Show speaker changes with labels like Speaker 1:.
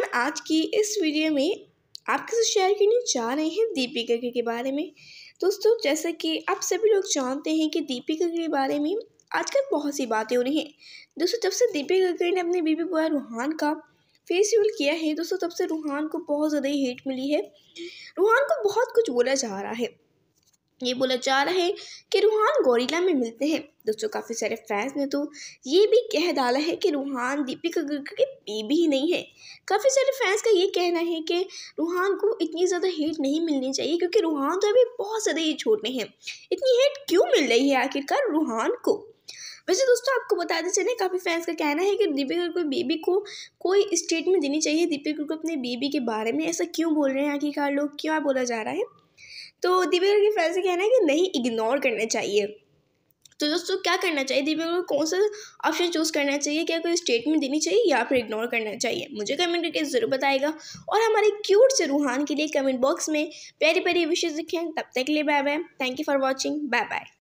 Speaker 1: friend आज की इस वीडियो में आपके साथ शेयर करने जा रहे हैं दीपिका के बारे में दोस्तों जैसा कि आप सभी लोग जानते हैं कि दीपिका के बारे में आजकल बहुत सी बातें हो रही हैं दोस्तों जब से दीपिका गगरी ने अपने बीबी बॉय रूहान का फेस किया है दोस्तों तब से रूहान को बहुत ज़्यादा हीट मिली है रूहान को बहुत कुछ बोला जा रहा है ये बोला जा रहा है कि रूहान गोरिल्ला में मिलते हैं दोस्तों काफ़ी सारे फैंस ने तो ये भी कह डाला है कि रूहान दीपिका गगर की बेबी ही नहीं है काफ़ी सारे फैंस का ये कहना है कि रूहान को इतनी ज़्यादा हेट नहीं मिलनी चाहिए क्योंकि रूहान तो अभी बहुत ज़्यादा ये छोटे हैं इतनी हेट क्यों मिल रही है आखिरकार रूहान को वैसे दोस्तों आपको बताते चले काफ़ी फैंस का कहना है कि दीपिका को बेबी को कोई स्टेटमेंट देनी चाहिए दीपिका को अपने बेबी के बारे में ऐसा क्यों बोल रहे हैं आखिरकार लोग क्या बोला जा रहा है तो दीपिका के फ्रेंड से कहना है कि नहीं इग्नोर करना चाहिए तो दोस्तों क्या करना चाहिए दीपिका को कौन सा ऑप्शन चूज़ करना चाहिए क्या कोई स्टेटमेंट देनी चाहिए या फिर इग्नोर करना चाहिए मुझे कमेंट करके ज़रूर बताएगा और हमारे क्यूट से रूहान के लिए कमेंट बॉक्स में प्यारी प्यारी विशेष लिखें तब तक के लिए bye bye thank you for watching bye bye